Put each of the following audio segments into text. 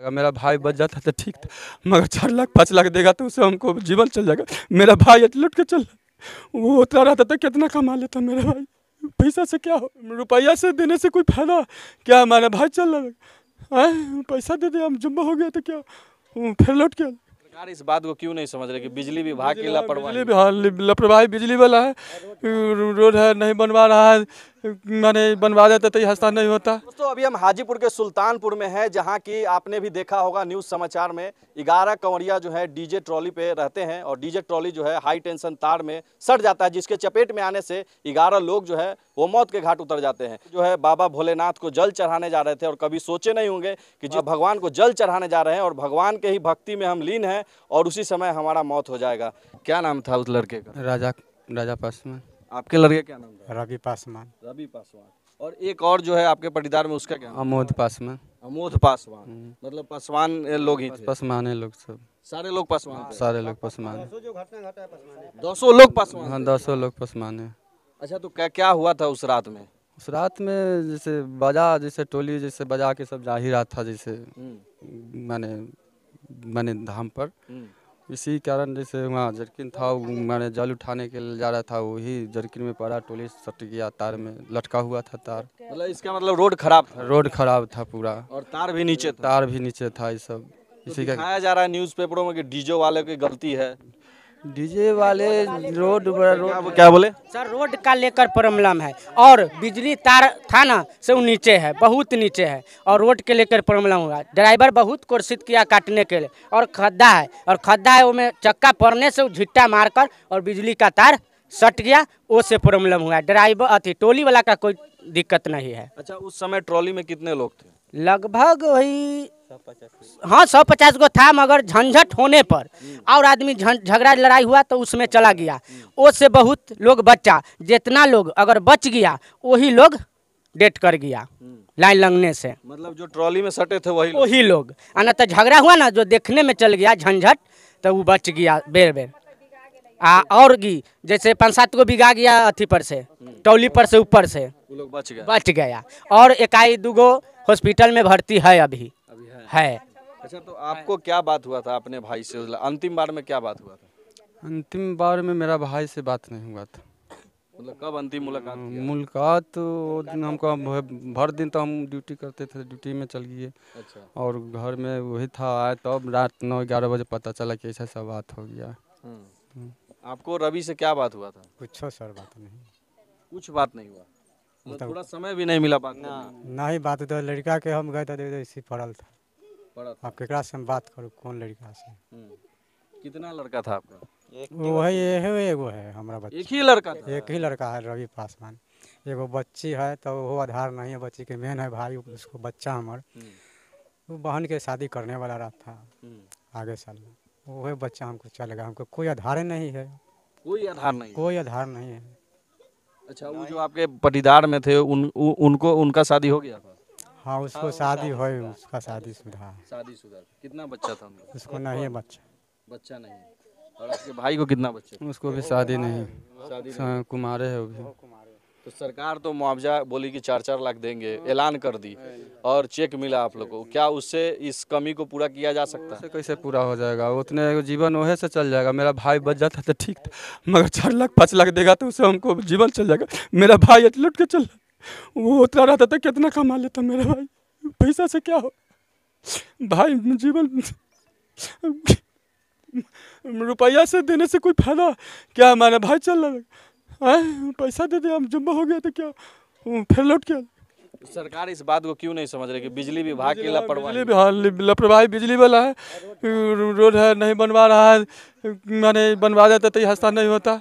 अगर मेरा भाई बच जाता तो ठीक था मगर चार लाख पाँच लाख देगा तो उससे हमको जीवन चल जाएगा मेरा भाई लुट के चल वो उतना रहता तो कितना कमा लेता मेरा भाई पैसा से क्या हो रुपया से देने से कोई फायदा क्या हमारा भाई चल रहा है पैसा दे दे हम जुम्मा हो गया तो क्या फिर लौट के सरकार इस बात को क्यों नहीं समझ रहे कि बिजली विभाग की लापरवाही लापरवाही बिजली वाला है रोड है नहीं बनवा रहा है मैंने बनवा देते तो ये हस्ता नहीं होता दोस्तों अभी हम हाजीपुर के सुल्तानपुर में हैं जहां की आपने भी देखा होगा न्यूज़ समाचार में ग्यारह कंवरिया जो है डीजे ट्रॉली पे रहते हैं और डीजे ट्रॉली जो है हाई टेंशन तार में सड़ जाता है जिसके चपेट में आने से ग्यारह लोग जो है वो मौत के घाट उतर जाते हैं जो है बाबा भोलेनाथ को जल चढ़ाने जा रहे थे और कभी सोचे नहीं होंगे कि जो भगवान को जल चढ़ाने जा रहे हैं और भगवान के ही भक्ति में हम लीन हैं और उसी समय हमारा मौत हो जाएगा क्या नाम था उस लड़के का राजा राजा पासवान आपके लड़के क्या नाम है रवि पासवान रवि पासवान और एक और जो है आपके पटीदार में उसका क्या अमोद पासवान अमोद पासवान हम्म। मतलब पासवान लोग ही पासवान लोग सब सारे लोग पासवान सारे लोग पासवान दसो लोग पासवान हाँ दो लोग पासवान है अच्छा तो क्या क्या हुआ था उस रात में उस रात में जैसे बजा जैसे टोली जैसे बजा के सब जा ही रहा था जैसे मैंने हम्म। मैंने धाम पर हम्म। इसी कारण जैसे वहाँ जरकिन था मैंने जल उठाने के लिए जा रहा था वही जरकिन में पड़ा टोली सट गया तार में लटका हुआ था तार मतलब इसका मतलब रोड खराब था रोड खराब था पूरा और तार भी नीचे तार भी नीचे था ये सब तो इसी का जा रहा है न्यूज़पेपरों में कि डीजो वाले की गलती है डीजे वाले रोड क्या बोले सर रोड का लेकर प्रॉब्लम है और बिजली तार था ना से वो नीचे है बहुत नीचे है और रोड के लेकर प्रॉब्लम हुआ ड्राइवर बहुत कोशिश किया काटने के लिए और खद्दा है और खद्दा है में चक्का पड़ने से झिट्टा मारकर और बिजली का तार सट गया से प्रॉब्लम हुआ ड्राइवर अथी टोली वाला का कोई दिक्कत नहीं है अच्छा उस समय ट्रॉली में कितने लोग थे लगभग वही हाँ सौ पचास गो था मगर झंझट होने पर हम्म। और आदमी झगड़ा लड़ाई हुआ तो उसमें चला गया उससे हम्म। बहुत लोग बचा जितना लोग अगर बच गया वही लोग डेट कर गया हम्म। लाइन लगने से मतलब जो ट्रॉली में सटे थे वही वही लोग अना तो झगड़ा हुआ ना जो देखने में चल गया झंझट तो वो बच गया बेर बेर आ और गी जैसे पाँच सात को बिगा गया अथी पर से टोली पर से ऊपर से बच गया बच गया और इकाई दूगो हॉस्पिटल में भर्ती है अभी है अच्छा तो आपको क्या बात हुआ था अपने भाई से अंतिम बार में क्या बात हुआ था अंतिम बार में मेरा भाई से बात नहीं हुआ था मतलब कब अंतिम मुलाकात मुलाकात वो दिन हमको भर दिन तो हम ड्यूटी करते थे ड्यूटी में चल गए अच्छा। और घर में वही था आए तब तो रात नौ ग्यारह बजे पता चला कि ऐसा सब बात हो गया हम्म। हम्म। आपको रवि से क्या बात हुआ था कुछ सर बात नहीं कुछ बात नहीं हुआ मतलब मतलब थोड़ा समय भी नहीं मिला बात ना ही बात तो लड़का के हम गए थे तो इसी पड़ल था पढ़त अब ककरा से हम बात करूँ कौन लड़का से हम्म। कितना लड़का था आपका वो है ये है एगो है हमारा बच्चा एक ही लड़का था एक ही लड़का है रवि पासवान एगो बच्ची है तो वो आधार नहीं है बच्ची के मेन है भाई उसको बच्चा हमार हम्म। वो बहन के शादी करने वाला रहा था हम्म। आगे साल में वो है बच्चा हमको चल गया हमको कोई आधार नहीं है कोई आधार नहीं कोई आधार नहीं है अच्छा वो जो आपके पटीदार में थे उन उनको उनका शादी हो गया था हाँ उसको हाँ, शादी हो उसका शादी शुदा शादी शुदा कितना बच्चा था उसको नहीं है बच्चा बच्चा नहीं और उसके भाई को कितना बच्चा उसको भी शादी नहीं हाँ, कुमारे है वो भी तो सरकार तो मुआवजा बोली कि चार चार लाख देंगे ऐलान कर दी और चेक मिला आप लोगों को क्या उससे इस कमी को पूरा किया जा सकता है कैसे पूरा हो जाएगा उतने जीवन वह से चल जाएगा मेरा भाई बच जाता तो ठीक था मगर चार लाख पाँच लाख देगा तो उससे हमको जीवन चल जाएगा मेरा भाई लुट के चल वो उतना रहता था कितना कमा लेता मेरा भाई पैसा से क्या हो भाई जीवन रुपया से देने से कोई फायदा क्या हमारा भाई चल रहा है पैसा दे दिया जुम्बा हो गया तो क्या हम्म, फिर लौट के सरकार इस बात को क्यों नहीं समझ रही कि बिजली विभाग की लापरवाही बिजली लापरवाही बिजली वाला है रोड है नहीं बनवा रहा है मैंने बनवा देता तो यह हस्ता नहीं होता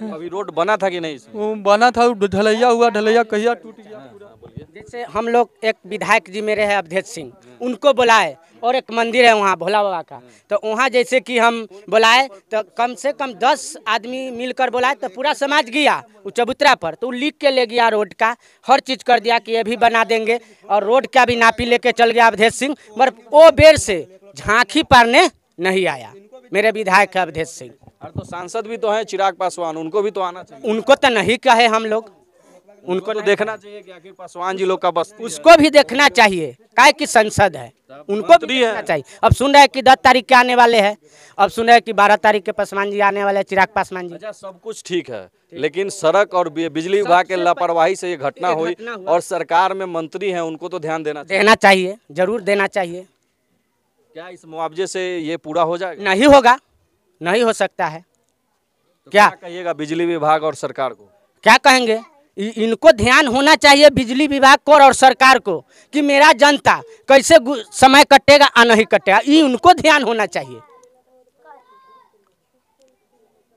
हाँ। अभी रोड बना था कि नहीं बना था ढलैया हुआ ढलैया कहिया टूट गया हाँ, जैसे हम लोग एक विधायक जी मेरे हैं अवधेश सिंह उनको बुलाए और एक मंदिर है वहाँ भोला बाबा का तो वहाँ जैसे कि हम बुलाए तो कम से कम दस आदमी मिलकर बुलाए तो पूरा समाज गया वो चबूतरा पर तो लिख के ले गया रोड का हर चीज़ कर दिया कि ये भी बना देंगे और रोड का भी नापी लेके चल गया अवधेश सिंह मगर वो बेर से झांकी पारने नहीं आया मेरे विधायक है अवधेश सिंह अरे तो सांसद भी तो हैं चिराग पासवान उनको भी तो आना चाहिए उनको तो नहीं कहे हम लोग उनको तो देखना चाहिए कि आखिर पासवान जी लोग का बस उसको भी देखना चाहिए काय की संसद है तो उनको भी देखना चाहिए अब सुन रहे हैं कि दस तारीख के आने वाले हैं अब सुन रहे हैं कि बारह तारीख के पासवान जी आने वाले चिराग पासवान जी अच्छा सब कुछ ठीक है लेकिन सड़क और बिजली विभाग के लापरवाही से ये घटना हुई और सरकार में मंत्री है उनको तो ध्यान देना देना चाहिए जरूर देना चाहिए क्या इस मुआवजे से ये पूरा हो जाए नहीं होगा नहीं हो सकता है तो क्या, कहिएगा बिजली विभाग और सरकार को क्या कहेंगे इनको ध्यान होना चाहिए बिजली विभाग को और सरकार को कि मेरा जनता कैसे समय कटेगा या नहीं कटेगा ये उनको ध्यान होना चाहिए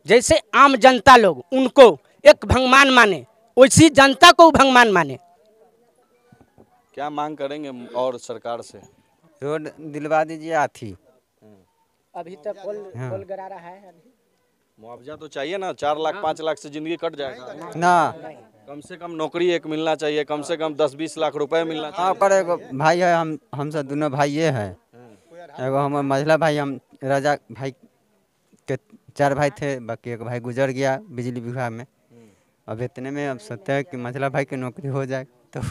जैसे आम जनता लोग उनको एक भगवान माने वैसी जनता को भंगमान माने क्या मांग करेंगे और सरकार से रोड दिलवा दीजिए आती अभी तक तो कोल हाँ। रहा है मुआवजा तो चाहिए ना चार लाख हाँ। पाँच लाख से जिंदगी कट जाएगा तो ना कम से कम नौकरी एक मिलना चाहिए कम से कम दस बीस लाख रुपए मिलना हाँ पर एक भाई है हम हम सब दोनों भाई ये है हाँ। एगो हमारे मझला भाई हम राजा भाई के चार भाई थे बाकी एक भाई गुजर गया बिजली विभाग में हाँ। अब इतने में अब सत्य है कि मझला भाई की नौकरी हो जाए तो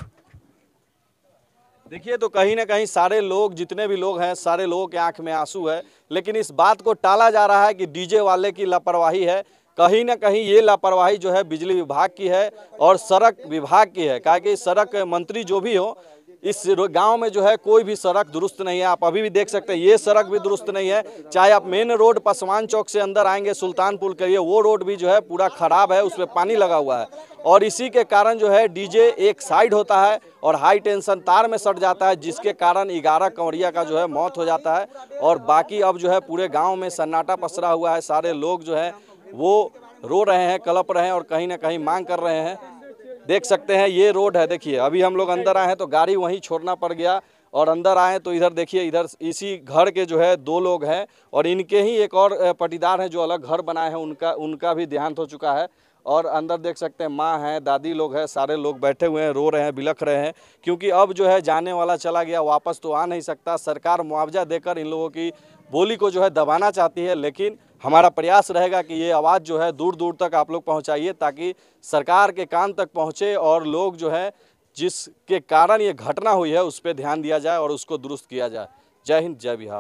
देखिए तो कहीं ना कहीं सारे लोग जितने भी लोग हैं सारे लोगों के आंख में आंसू है लेकिन इस बात को टाला जा रहा है कि डीजे वाले की लापरवाही है कहीं ना कहीं ये लापरवाही जो है बिजली विभाग की है और सड़क विभाग की है कहा कि सड़क मंत्री जो भी हो इस गांव में जो है कोई भी सड़क दुरुस्त नहीं है आप अभी भी देख सकते हैं ये सड़क भी दुरुस्त नहीं है चाहे आप मेन रोड पसवान चौक से अंदर आएंगे सुल्तानपुर के लिए वो रोड भी जो है पूरा खराब है उसमें पानी लगा हुआ है और इसी के कारण जो है डीजे एक साइड होता है और हाई टेंशन तार में सट जाता है जिसके कारण ग्यारह कंवरिया का जो है मौत हो जाता है और बाकी अब जो है पूरे गाँव में सन्नाटा पसरा हुआ है सारे लोग जो है वो रो रहे हैं कलप रहे हैं और कहीं ना कहीं मांग कर रहे हैं देख सकते हैं ये रोड है देखिए अभी हम लोग अंदर आए हैं तो गाड़ी वहीं छोड़ना पड़ गया और अंदर आए तो इधर देखिए इधर इसी घर के जो है दो लोग हैं और इनके ही एक और पटीदार हैं जो अलग घर बनाए हैं उनका उनका भी देहांत हो चुका है और अंदर देख सकते हैं माँ हैं दादी लोग हैं सारे लोग बैठे हुए हैं रो रहे हैं बिलख रहे हैं क्योंकि अब जो है जाने वाला चला गया वापस तो आ नहीं सकता सरकार मुआवजा देकर इन लोगों की बोली को जो है दबाना चाहती है लेकिन हमारा प्रयास रहेगा कि ये आवाज़ जो है दूर दूर तक आप लोग पहुँचाइए ताकि सरकार के कान तक पहुँचे और लोग जो है जिसके कारण ये घटना हुई है उस पर ध्यान दिया जाए और उसको दुरुस्त किया जाए जय हिंद जय बिहार